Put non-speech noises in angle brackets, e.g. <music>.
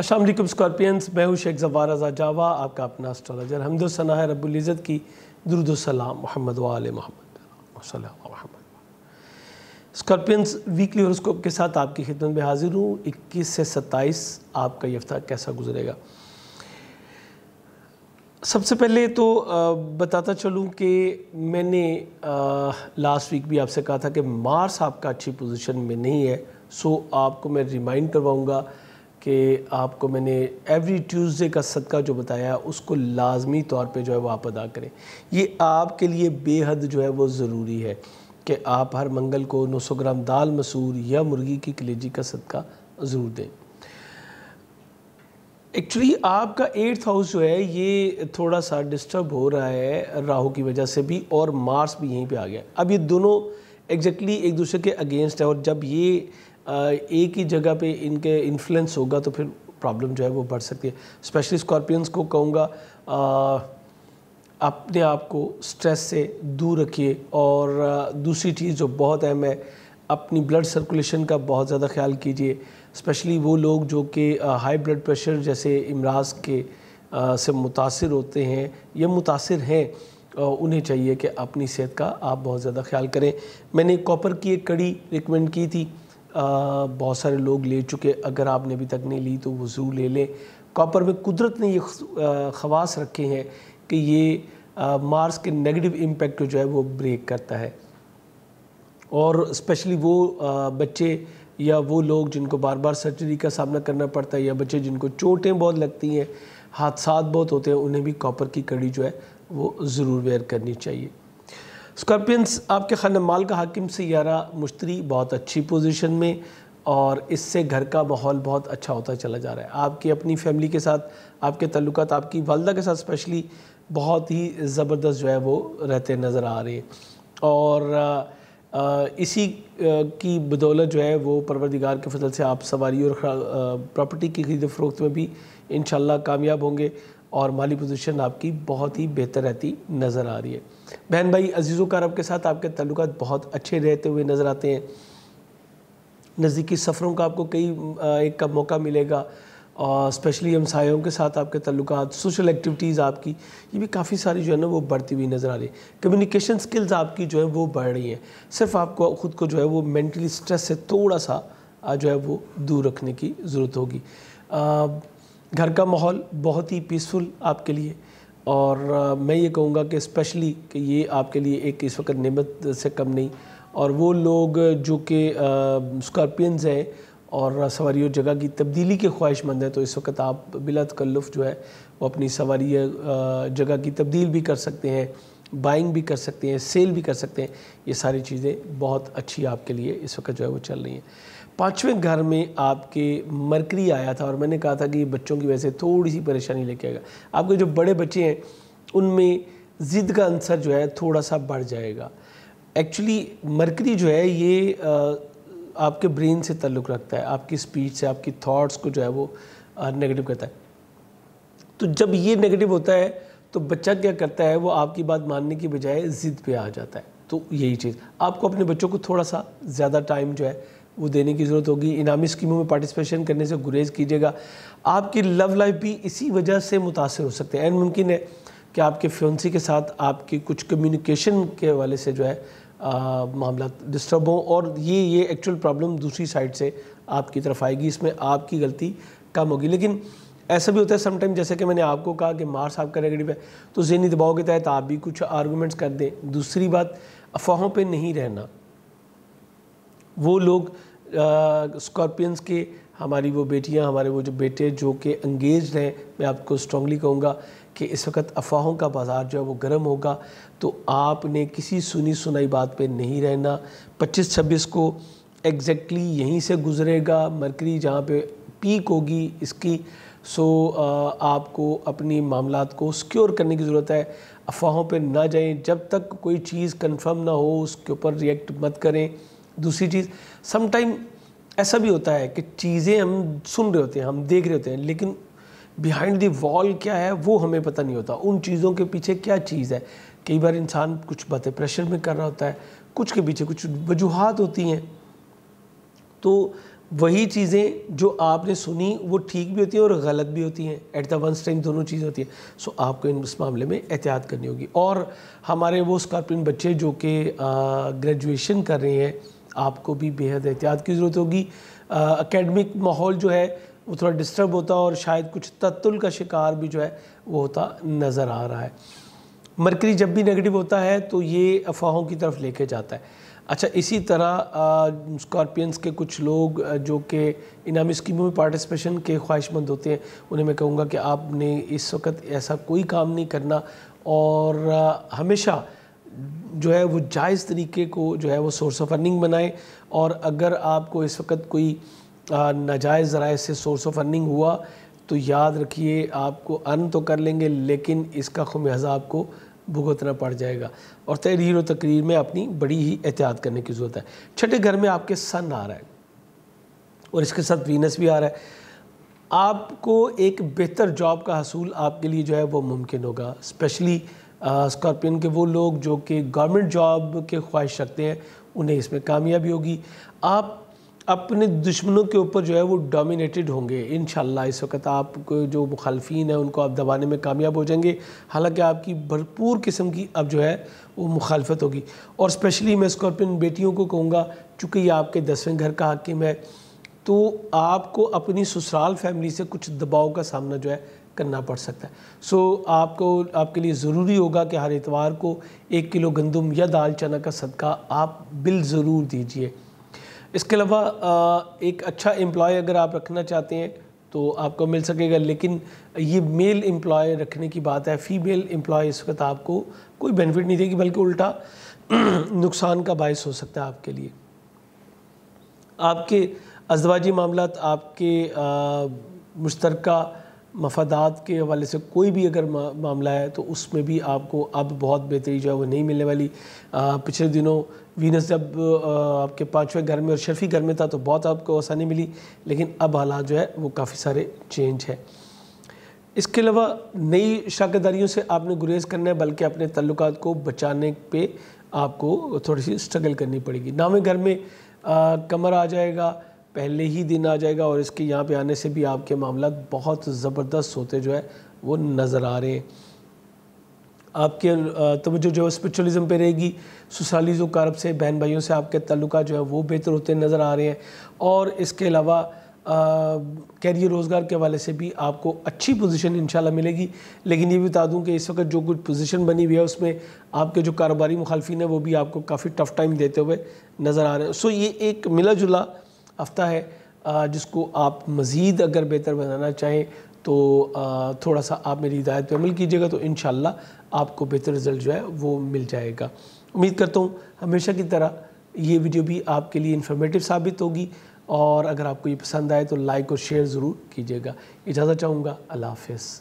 Aslam Scorpions मैं हूँ शेख जवार रजा जावा आपका अपना एस्ट्रोलॉजर हमदोसना रबुल्ज़त की दुरुदोसलाम मोहम्मद वाल मोहम्मद स्कॉर्पियंस वीकली हॉरोस्कोप के साथ आपकी खिदमत में हाजिर हूँ 21 से 27 आपका हफ्ता कैसा गुजरेगा सबसे पहले तो बताता चलूँ कि मैंने लास्ट वीक भी आपसे कहा था कि मार्स आपका अच्छी पोजीशन में नहीं है सो आपको मैं रिमाइंड करवाऊँगा कि आपको मैंने एवरी ट्यूसडे का सदका जो बताया उसको लाजमी तौर पे जो है वो आप अदा करें ये आपके लिए बेहद जो है वो ज़रूरी है कि आप हर मंगल को 900 ग्राम दाल मसूर या मुर्गी की कलेजी का सदका ज़रूर दें एक्चुअली आपका एट्थ हाउस जो है ये थोड़ा सा डिस्टर्ब हो रहा है राहु की वजह से भी और मार्स भी यहीं पे आ गया अब ये दोनों एग्जैक्टली exactly एक दूसरे के अगेंस्ट है और जब ये एक ही जगह पे इनके इन्फ्लुएंस होगा तो फिर प्रॉब्लम जो है वो बढ़ सकती है स्पेशली स्कॉर्पियंस को कहूँगा अपने आप को स्ट्रेस से दूर रखिए और दूसरी चीज़ जो बहुत अहम है अपनी ब्लड सर्कुलेशन का बहुत ज़्यादा ख्याल कीजिए स्पेशली वो लोग जो कि हाई ब्लड प्रेशर जैसे इमराज के आ, से मुतासर होते हैं या मुतासर हैं उन्हें चाहिए कि अपनी सेहत का आप बहुत ज़्यादा ख्याल करें मैंने कॉपर की एक कड़ी रिकमेंड की थी बहुत सारे लोग ले चुके अगर आपने अभी तक नहीं ली तो वो ज़रूर ले लें कॉपर में कुदरत ने ये खवास रखे हैं कि ये आ, मार्स के नेगेटिव इम्पेक्ट को जो है वो ब्रेक करता है और स्पेशली वो आ, बच्चे या वो लोग जिनको बार बार सर्जरी का सामना करना पड़ता है या बच्चे जिनको चोटें बहुत लगती हैं हादसा बहुत होते हैं उन्हें भी कॉपर की कड़ी जो है वो ज़रूर वेयर करनी चाहिए स्कॉर्पियंस आपके खान माल का हाकिम सयारा मुश्तरी बहुत अच्छी पोजीशन में और इससे घर का माहौल बहुत अच्छा होता चला जा रहा है आपकी अपनी फैमिली के साथ आपके तल्लुक आपकी वालदा के साथ स्पेशली बहुत ही ज़बरदस्त जो है वो रहते नज़र आ रहे और आ, इसी की बदौलत जो है वो परवरदिगार के फसल से आप सवारी और प्रॉपर्टी की खरीद फरोख्त में भी इन कामयाब होंगे और माली पोजीशन आपकी बहुत ही बेहतर रहती नज़र आ रही है बहन भाई अजीज़ कारब के साथ आपके तल्लक बहुत अच्छे रहते हुए नज़र आते हैं नज़दीकी सफ़रों का आपको कई एक का मौका मिलेगा और स्पेशली सायों के साथ आपके तल्लक सोशल एक्टिविटीज़ आपकी ये भी काफ़ी सारी जो है ना वो बढ़ती हुई नज़र आ रही है कम्युनिकेशन स्किल्स आपकी जो है वो बढ़ रही हैं सिर्फ आपको ख़ुद को जो है वो मेंटली स्ट्रेस से थोड़ा सा जो है वो दूर रखने की ज़रूरत होगी घर का माहौल बहुत ही पीसफुल आपके लिए और मैं ये कहूँगा कि स्पेशली कि ये आपके लिए एक इस वक्त नियमत से कम नहीं और वो लोग जो कि स्कॉर्पियंस हैं और सवारी और जगह की तब्दीली के ख्वाहिशमंद हैं तो इस वक्त आप बिला तकल्लुफ़ जो है वो अपनी सवारी जगह की तब्दील भी कर सकते हैं बाइंग भी कर सकते हैं सेल भी कर सकते हैं ये सारी चीज़ें बहुत अच्छी आपके लिए इस वक्त जो है वो चल रही हैं पाँचवें घर में आपके मरकरी आया था और मैंने कहा था कि बच्चों की वजह से थोड़ी सी परेशानी लेके आएगा आपके जो बड़े बच्चे हैं उनमें ज़िद का अंसर जो है थोड़ा सा बढ़ जाएगा एक्चुअली मरकरी जो है ये आपके ब्रेन से ताल्लुक़ रखता है आपकी स्पीच से आपकी थॉट्स को जो है वो नेगेटिव करता है तो जब ये नेगेटिव होता है तो बच्चा क्या करता है वो आपकी बात मानने की बजाय ज़िद पे आ जाता है तो यही चीज़ आपको अपने बच्चों को थोड़ा सा ज़्यादा टाइम जो है वो देने की ज़रूरत होगी इनामी स्कीमों में पार्टिसिपेशन करने से गुरेज कीजिएगा आपकी लव लाइफ भी इसी वजह से मुतासर हो सकते हैं एंड मुमकिन है कि आपके फ्योन्सी के साथ आपकी कुछ कम्युनिकेशन के हवाले से जो है मामला डिस्टर्ब हों और ये ये एक्चुअल प्रॉब्लम दूसरी साइड से आपकी तरफ आएगी इसमें आपकी गलती कम होगी लेकिन ऐसा भी होता है समटाइम जैसे कि मैंने आपको कहा कि मार्स आपका नेगेटिव है तो जहनी दबाव के तहत आप भी कुछ आर्गूमेंट्स कर दें दूसरी बात अफवाहों पे नहीं रहना वो लोग स्कॉर्पियंस के हमारी वो बेटियां हमारे वो जो बेटे जो कि अंगेज हैं मैं आपको स्ट्रांगली कहूँगा कि इस वक्त अफवाहों का बाज़ार जो है वो गर्म होगा तो आपने किसी सुनी सुनाई बात पे नहीं रहना 25 छब्बीस को एग्जैक्टली exactly यहीं से गुजरेगा मरकरी जहाँ पे पीक होगी इसकी सो so, uh, आपको अपनी मामला को सिक्योर करने की ज़रूरत है अफवाहों पर ना जाएं जब तक कोई चीज़ कंफर्म ना हो उसके ऊपर रिएक्ट मत करें दूसरी चीज़ समटाइम ऐसा भी होता है कि चीज़ें हम सुन रहे होते हैं हम देख रहे होते हैं लेकिन बिहाइंड दी वॉल क्या है वो हमें पता नहीं होता उन चीज़ों के पीछे क्या चीज़ है कई बार इंसान कुछ बातें प्रेशर में कर रहा होता है कुछ के पीछे कुछ वजूहत होती हैं तो वही चीज़ें जो आपने सुनी वो ठीक भी होती हैं और गलत भी होती हैं एट द वन टाइम दोनों चीज़ें होती हैं सो आपको इन उस मामले में एहतियात करनी होगी और हमारे वो स्कॉर्पियन बच्चे जो कि ग्रेजुएशन कर रहे हैं आपको भी बेहद एहतियात की ज़रूरत होगी अकेडमिक माहौल जो है वो थोड़ा डिस्टर्ब होता है और शायद कुछ तत्ल का शिकार भी जो है वो होता नज़र आ रहा है मरकरी जब भी नेगेटिव होता है तो ये अफवाहों की तरफ लेके जाता है अच्छा इसी तरह स्कॉर्पियंस के कुछ लोग जो कि इनामी स्कीमों में पार्टिसिपेशन के ख्वाहिशमंद होते हैं उन्हें मैं कहूँगा कि आपने इस वक्त ऐसा कोई काम नहीं करना और हमेशा जो है वो जायज़ तरीके को जो है वो सोर्स ऑफ अर्निंग बनाएं और अगर आपको इस वक्त कोई नाजायज़ राय से सोर्स ऑफ अर्निंग हुआ तो याद रखिए आपको अर्न तो कर लेंगे लेकिन इसका खमियाजा आपको भुगतना पड़ जाएगा और तहरीर व तकरीर में अपनी बड़ी ही एहतियात करने की ज़रूरत है छठे घर में आपके सन आ रहा है और इसके साथ वीनस भी आ रहा है आपको एक बेहतर जॉब का हसूल आपके लिए जो है वो मुमकिन होगा स्पेशली स्कॉर्पियन के वो लोग जो कि गवर्नमेंट जॉब के ख्वाहिश रखते हैं उन्हें इसमें कामयाबी होगी आप अपने दुश्मनों के ऊपर जो है वो डोमिनेटेड होंगे इन इस वक्त आप जो मुखालफी हैं उनको आप दबाने में कामयाब हो जाएंगे हालांकि आपकी भरपूर किस्म की अब जो है वो मुखालफत होगी और स्पेशली मैं इसको अपनी बेटियों को कहूँगा चूँकि ये आपके दसवें घर का हाकिम है तो आपको अपनी ससुराल फैमिली से कुछ दबाव का सामना जो है करना पड़ सकता है सो so, आपको आपके लिए ज़रूरी होगा कि हर इतवार को एक किलो गंदम या दाल चना का सदका आप बिल ज़रूर दीजिए इसके अलावा एक अच्छा एम्प्लॉय अगर आप रखना चाहते हैं तो आपको मिल सकेगा लेकिन ये मेल एम्प्लॉय रखने की बात है फीमेल एम्प्लॉय इस वक्त आपको कोई बेनिफिट नहीं देगी बल्कि उल्टा <clears throat> नुकसान का बायस हो सकता है आपके लिए आपके अजवाजी मामला आपके मुश्तरका मफादात के हवाले से कोई भी अगर मा, मामला है तो उसमें भी आपको अब बहुत बेहतरी जो है वो नहीं मिलने वाली आ, पिछले दिनों वीनस जब आ, आपके पाँचवें घर में और शर्फी घर में था तो बहुत आपको आसानी मिली लेकिन अब हालात जो है वो काफ़ी सारे चेंज है इसके अलावा नई शाकादारियों से आपने गुरेज करना है बल्कि अपने तल्लक को बचाने पर आपको थोड़ी सी स्ट्रगल करनी पड़ेगी नामे घर में आ, कमर आ जाएगा पहले ही दिन आ जाएगा और इसके यहाँ पे आने से भी आपके मामला बहुत ज़बरदस्त होते जो है वो नज़र आ रहे हैं आपके तोज्जो जो है स्परिचुअलिज़म पे रहेगी ससालीज़ो कारब से बहन भाइयों से आपके तल्लुक जो है वो बेहतर होते नज़र आ रहे हैं और इसके अलावा कैरियर रोज़गार के हवाले से भी आपको अच्छी पोजीशन इंशाल्लाह मिलेगी लेकिन ये भी बता दूं कि इस वक्त जो कुछ पोजीशन बनी हुई है उसमें आपके जो कारोबारी मुखालफी हैं वो भी आपको काफ़ी टफ़ टाइम देते हुए नज़र आ रहे हैं सो ये एक मिला जुला हफ्ता है जिसको आप मज़ीद अगर बेहतर बनाना चाहें तो थोड़ा सा आप मेरी हिदायत पर अमल कीजिएगा तो इन आपको बेहतर रिज़ल्ट जो है वो मिल जाएगा उम्मीद करता हूँ हमेशा की तरह ये वीडियो भी आपके लिए इन्फॉर्मेटिव साबित होगी और अगर आपको ये पसंद आए तो लाइक और शेयर ज़रूर कीजिएगा इजाज़त चाहूँगा अल्लाह हाफ